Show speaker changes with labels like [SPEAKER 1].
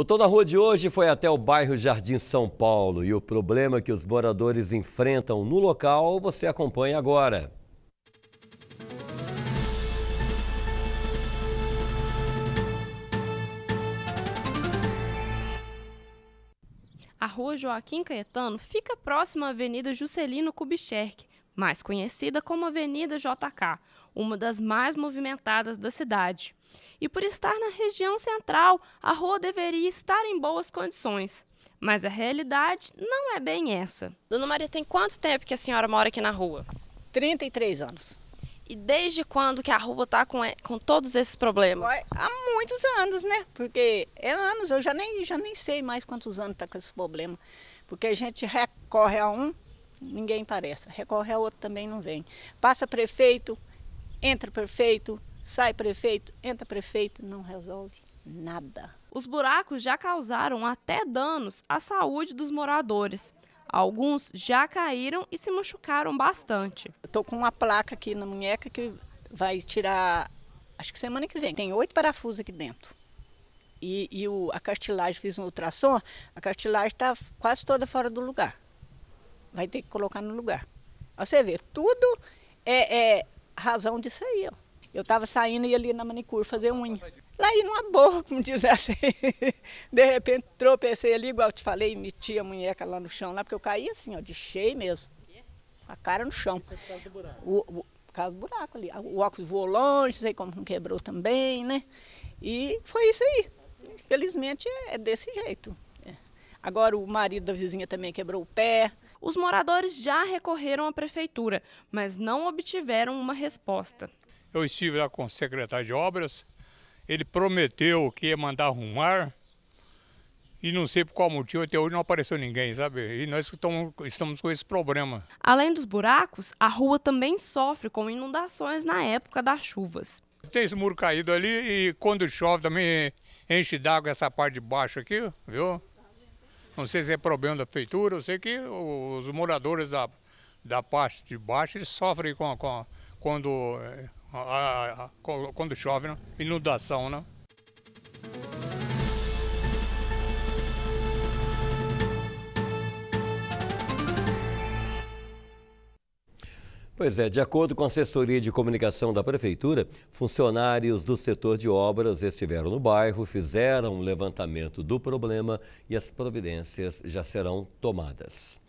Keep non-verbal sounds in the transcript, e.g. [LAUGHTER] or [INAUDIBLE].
[SPEAKER 1] O Toda Rua de hoje foi até o bairro Jardim São Paulo e o problema que os moradores enfrentam no local você acompanha agora.
[SPEAKER 2] A rua Joaquim Caetano fica próxima à Avenida Juscelino Kubitschek, mais conhecida como Avenida JK, uma das mais movimentadas da cidade. E por estar na região central, a rua deveria estar em boas condições. Mas a realidade não é bem essa. Dona Maria, tem quanto tempo que a senhora mora aqui na rua? 33 anos. E desde quando que a rua está com, é, com todos esses problemas? Há muitos anos, né? Porque é anos, eu
[SPEAKER 3] já nem, já nem sei mais quantos anos está com esse problema. Porque a gente recorre a um, ninguém parece. Recorre a outro também não vem. Passa prefeito, entra
[SPEAKER 2] prefeito,
[SPEAKER 3] sai prefeito, entra prefeito, não resolve nada.
[SPEAKER 2] Os buracos já causaram até danos à saúde dos moradores. Alguns já caíram e se machucaram bastante. Estou com uma placa aqui na munheca que vai
[SPEAKER 3] tirar, acho que semana que vem. Tem oito parafusos aqui dentro. E, e o, a cartilagem, fiz um ultrassom, a cartilagem está quase toda fora do lugar vai ter que colocar no lugar. Você vê, tudo é, é razão disso aí. Ó. Eu estava saindo e ali na manicure fazer unha. Lá ia numa boa, [LAUGHS] como diz assim. De repente tropecei ali, igual eu te falei, meti a munheca lá no chão, lá, porque eu caí assim, ó, de cheio mesmo. A cara no chão. Por causa do buraco. O, o, por causa do buraco ali. O óculos voou longe, não sei como quebrou também, né? E foi isso aí. Infelizmente
[SPEAKER 2] é desse jeito. É. Agora o marido da vizinha também quebrou o pé. Os moradores já recorreram à prefeitura, mas não obtiveram uma resposta.
[SPEAKER 4] Eu estive lá com o secretário de obras, ele prometeu que ia mandar arrumar, e não sei por qual motivo, até hoje não apareceu ninguém, sabe? E nós estamos com esse problema.
[SPEAKER 2] Além dos buracos, a rua também sofre com inundações na época das
[SPEAKER 4] chuvas. Tem esse muro caído ali e quando chove também enche d'água essa parte de baixo aqui, viu? Não sei se é problema da prefeitura, eu sei que os moradores da, da parte de baixo eles sofrem com, com quando, é, a, a, quando chove, né? inundação, né?
[SPEAKER 1] Pois é, de acordo com a assessoria de comunicação da Prefeitura, funcionários do setor de obras estiveram no bairro, fizeram um levantamento do problema e as providências já serão tomadas.